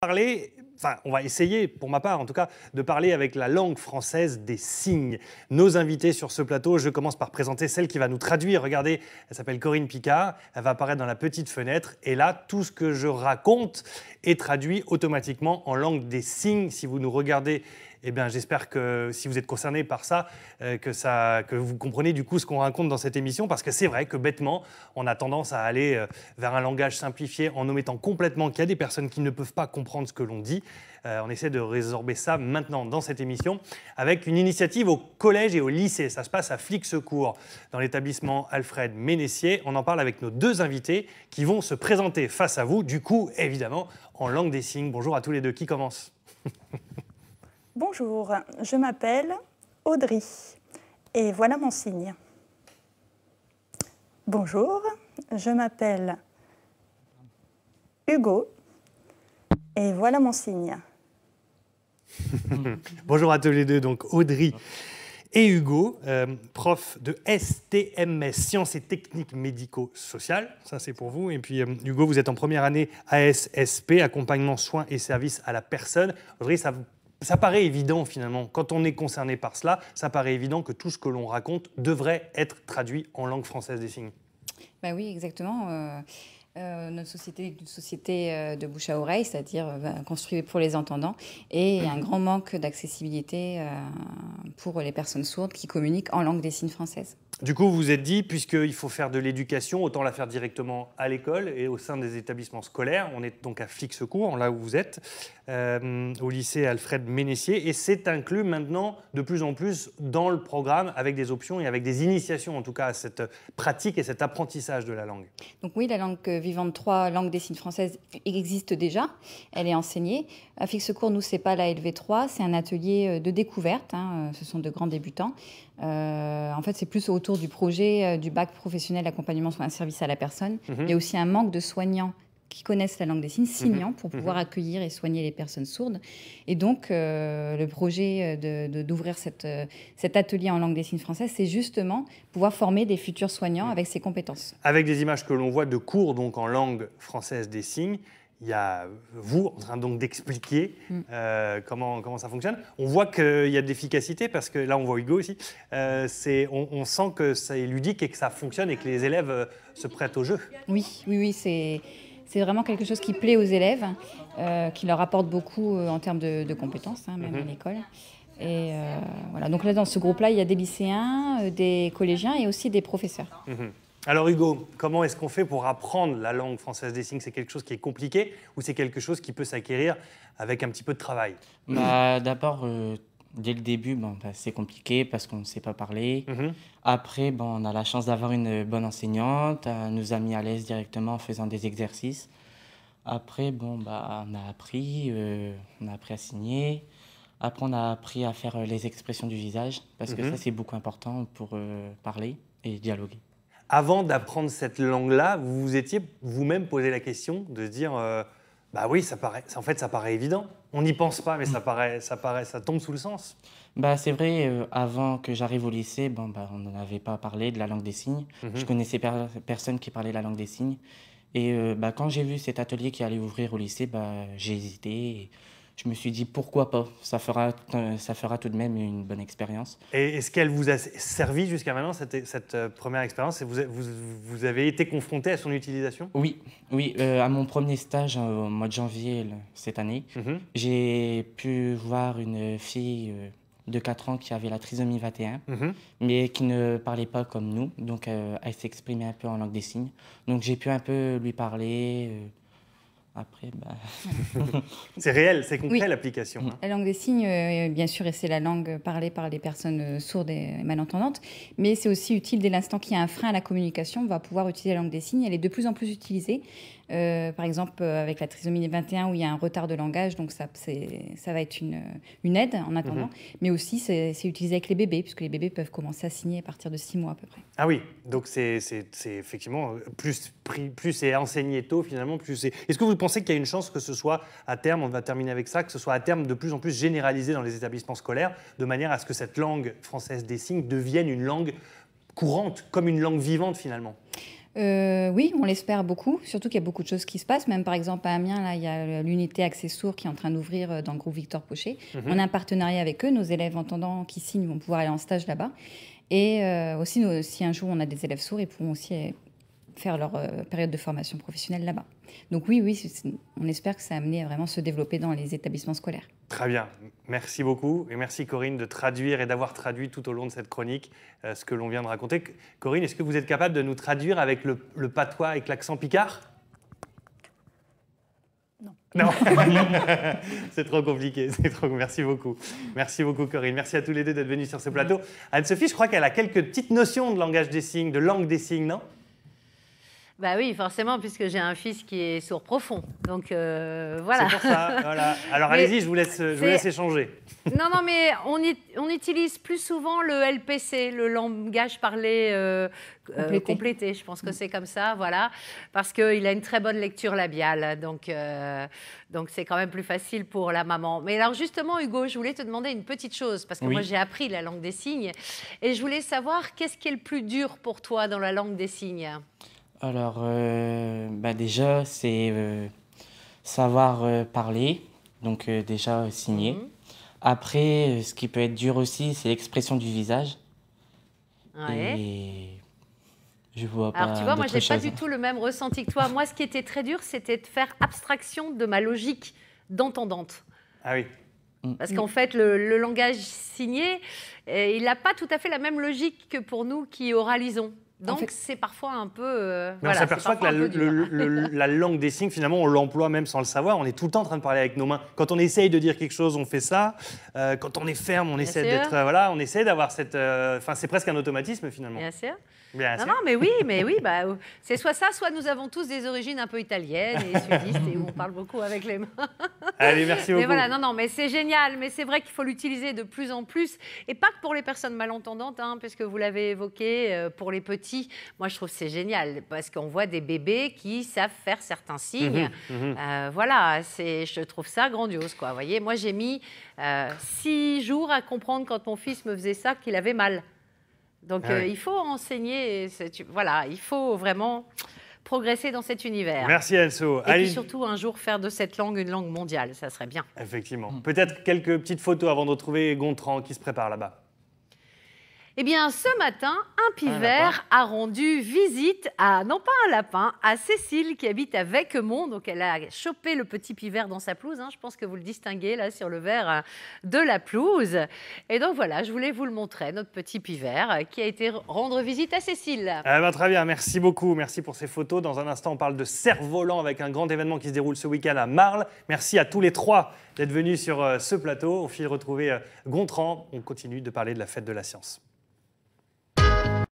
parler enfin, on va essayer, pour ma part en tout cas, de parler avec la langue française des signes. Nos invités sur ce plateau, je commence par présenter celle qui va nous traduire. Regardez, elle s'appelle Corinne Picard, elle va apparaître dans la petite fenêtre, et là, tout ce que je raconte est traduit automatiquement en langue des signes. Si vous nous regardez eh bien, j'espère que si vous êtes concerné par ça, euh, que ça, que vous comprenez du coup ce qu'on raconte dans cette émission, parce que c'est vrai que bêtement, on a tendance à aller euh, vers un langage simplifié en omettant complètement qu'il y a des personnes qui ne peuvent pas comprendre ce que l'on dit. Euh, on essaie de résorber ça maintenant dans cette émission avec une initiative au collège et au lycée. Ça se passe à Flic Secours dans l'établissement Alfred Ménessier. On en parle avec nos deux invités qui vont se présenter face à vous, du coup, évidemment, en langue des signes. Bonjour à tous les deux. Qui commence Bonjour, je m'appelle Audrey et voilà mon signe. Bonjour, je m'appelle Hugo et voilà mon signe. Bonjour à tous les deux, donc Audrey et Hugo, euh, prof de STMS, Sciences et Techniques Médico-Sociales, ça c'est pour vous. Et puis euh, Hugo, vous êtes en première année ASSP, Accompagnement, Soins et Services à la Personne. Audrey, ça, paraît évident finalement, quand on est concerné par cela, ça paraît évident que tout ce que l'on raconte devrait être traduit en langue française des signes. Ben oui, exactement. Euh, euh, notre société est une société euh, de bouche à oreille, c'est-à-dire euh, ben, construite pour les entendants, et un grand manque d'accessibilité pour les personnes sourdes qui communiquent en langue des signes française. Du coup, vous vous êtes dit, puisqu'il faut faire de l'éducation, autant la faire directement à l'école et au sein des établissements scolaires. On est donc à Flic là où vous êtes, au lycée Alfred Ménessier. Et c'est inclus maintenant de plus en plus dans le programme avec des options et avec des initiations, en tout cas, à cette pratique et cet apprentissage de la langue. Donc oui, la langue vivante 3, langue des signes française, existe déjà. Elle est enseignée. À Fixe-Cours, nous, c'est pas la LV3, c'est un atelier euh, de découverte. Hein, euh, ce sont de grands débutants. Euh, en fait, c'est plus autour du projet du bac professionnel accompagnement un service à la personne. Mhm. Il y a aussi un manque de soignants qui connaissent la langue des signes, mhm. signants, pour mhm. pouvoir accueillir et soigner les personnes sourdes. Et donc, euh, le projet euh, d'ouvrir de, euh, cet atelier en langue des signes française, c'est justement pouvoir former des futurs soignants mhm. avec ces compétences. Avec des images que l'on voit de cours donc en langue française des signes, il y a vous en train donc d'expliquer mm. comment, comment ça fonctionne. On voit qu'il y a de l'efficacité parce que là on voit Hugo aussi. Euh, on, on, sent que c'est ludique et que ça fonctionne et que les élèves se prêtent au jeu. Oui, oui, oui, c'est c'est vraiment quelque chose qui plaît aux élèves, euh, qui leur apporte beaucoup euh, en termes de, compétences, hein, même à mhm. l'école. Et euh, voilà. Donc là, dans ce groupe-là, il y a des lycéens, des collégiens et aussi des professeurs. Mhm. Alors Hugo, comment est-ce qu'on fait pour apprendre la langue française des signes C'est quelque chose qui est compliqué ou c'est quelque chose qui peut s'acquérir avec un petit peu de travail bah, D'abord, dès le début, bon, bah, c'est compliqué parce qu'on ne sait pas parler. Mhm. Après, on a la chance d'avoir une bonne enseignante, elle euh, nous a mis à l'aise directement en faisant des exercices. Après, bon, bah, on a appris, euh, on a appris à signer. Après, on a appris à faire euh, les expressions du visage parce que mhm. ça, c'est beaucoup important pour parler et dialoguer. Avant d'apprendre cette langue-là, vous vous étiez vous-même posé la question de dire. Bah oui, ça paraît, en fait, ça paraît évident. On n'y pense pas, mais ça paraît, ça paraît, ça tombe sous le sens. Bah c'est vrai. Euh, avant que j'arrive au lycée, bon, bah, on n'avait pas parlé de la langue des signes. Mhm. Je connaissais personne qui parlait la langue des signes. Et euh, bah, quand j'ai vu cet atelier qui allait ouvrir au lycée, bah, j'ai hésité je me suis dit pourquoi pas, ça fera, ça fera tout de même une bonne expérience. Et est-ce qu'elle vous a servi jusqu'à maintenant, cette, cette euh, première expérience vous, vous, avez été confronté à son utilisation Oui, oui euh, à mon premier stage euh, au mois de janvier cette année, mm-hmm. j'ai pu voir une fille de 4 ans qui avait la trisomie 21, mm-hmm. mais qui ne parlait pas comme nous, donc elle s'exprimait un peu en langue des signes. Donc j'ai pu un peu lui parler après, bah. c'est réel, c'est concret l'application. Hein. La langue des signes, euh, bien sûr, et c'est la langue parlée par les personnes euh, sourdes et malentendantes, mais c'est aussi utile dès l'instant qu'il y a un frein à la communication, on va pouvoir utiliser la langue des signes. Elle est de plus en plus utilisée. Euh, par exemple, euh, avec la trisomie 21, où il y a un retard de langage, donc ça, va être euh, une, aide en attendant. Mhm. Mais aussi, c'est utilisé avec les bébés, puisque les bébés peuvent commencer à signer à partir de 6 mois à peu près. Ah oui, donc c'est effectivement plus, plus c'est enseigné tôt finalement, plus c'est. Est-ce que vous pensez qu'il y a une chance que ce soit à terme, on va terminer avec ça, que ce soit à terme de plus en plus généralisé dans les établissements scolaires, de manière à ce que cette langue française des signes devienne une langue courante, comme une langue vivante finalement euh, oui, on l'espère beaucoup, surtout qu'il y a beaucoup de choses qui se passent. Même par exemple à Amiens, là, il y a l'unité accessoire qui est en train d'ouvrir euh, dans le groupe Victor Pochet. Mhm. On a un partenariat avec eux, nos élèves entendants qui signent vont pouvoir aller en stage là-bas. Et euh, aussi, si un jour on a des élèves sourds, ils pourront aussi faire leur euh, période de formation professionnelle là-bas. Donc oui, oui, on espère que ça a amené à vraiment se développer dans les établissements scolaires. Très bien, merci beaucoup et merci Corinne de traduire et d'avoir traduit tout au long de cette chronique euh, ce que l'on vient de raconter. Corinne, est-ce que vous êtes capable de nous traduire avec le, patois, avec l'accent picard non. non. c'est trop compliqué. C'est trop. Merci beaucoup. Merci beaucoup, Corinne. Merci à tous les deux d'être venus sur ce plateau. Anne-Sophie, je crois qu'elle a quelques petites notions de langage des signes, de langue des signes, non bah oui, forcément, puisque j'ai un fils qui est sourd profond. Donc euh, voilà. C'est pour ça. voilà. Alors allez-y, je vous laisse, je vous laisse échanger. non, non, mais on, utilise plus souvent le LPC, le langage parlé euh, euh, complété. Je pense que c'est comme ça, voilà, parce qu'il a une très bonne lecture labiale, donc donc c'est quand même plus facile pour la maman. Mais alors justement, Hugo, je voulais te demander une petite chose parce que moi j'ai appris la langue des signes et je voulais savoir qu'est-ce qui est le plus dur pour toi dans la langue des signes. Alors, euh, bah déjà, c'est euh, savoir euh, parler, donc déjà signer. Mhm. Après, ce qui peut être dur aussi, c'est l'expression du visage. Ouais. Et je vois pas. Alors, tu vois, moi, n'ai pas du tout le même ressenti que toi. moi, ce qui était très dur, c'était de faire abstraction de ma logique d'entendante. Ah oui. Mm. Parce qu'en fait, le, le, langage signé, il n'a pas tout à fait la même logique que pour nous qui oralisons. Donc c'est parfois un peu. Euh, mais on s'aperçoit que la, langue des signes, finalement, on l'emploie même sans le savoir. On est tout le temps en train de parler avec nos mains. Quand on essaye de dire quelque chose, on fait ça. Euh, quand on est ferme, on essaie d'être. voilà, on essaie d'avoir cette. Euh, enfin, c'est presque un automatisme finalement. Bien sûr. Bien non, sûr. non, mais oui, mais oui, bah, c'est soit ça, soit nous avons tous des origines un peu italiennes et sudistes et où on parle beaucoup avec les mains. Allez, merci beaucoup. Mais voilà, non, non, mais c'est génial. Mais c'est vrai qu'il faut l'utiliser de plus en plus et pas que pour les personnes malentendantes, hein, puisque vous l'avez évoqué, pour les petits moi, je trouve c'est génial parce qu'on voit des bébés qui savent faire certains signes. Mhm, mhm. Euh, voilà, c'est, je trouve ça grandiose, quoi. Vous voyez, moi, j'ai mis euh, six jours à comprendre quand mon fils me faisait ça qu'il avait mal. Donc, ah euh, il faut enseigner. voilà, il faut vraiment progresser dans cet univers. Merci Anso. Et puis surtout un jour faire de cette langue une langue mondiale, ça serait bien. Effectivement. Mm. Peut-être quelques petites photos avant de retrouver Gontran qui se prépare là-bas. Eh bien, ce matin, un pivert a rendu visite à, non pas un lapin, à Cécile qui habite avec Vecquemont. Donc, elle a chopé le petit pivert dans sa pelouse. Hein. Je pense que vous le distinguez là sur le verre euh, de la pelouse. Et donc, voilà, je voulais vous le montrer, notre petit pivert euh, qui a été rendre visite à Cécile. Eh ben, très bien, merci beaucoup. Merci pour ces photos. Dans un instant, on parle de cerf-volant avec un grand événement qui se déroule ce week-end à Marle. Merci à tous les trois d'être venus sur euh, ce plateau. On de retrouver Gontran. On continue de parler de la fête de la science.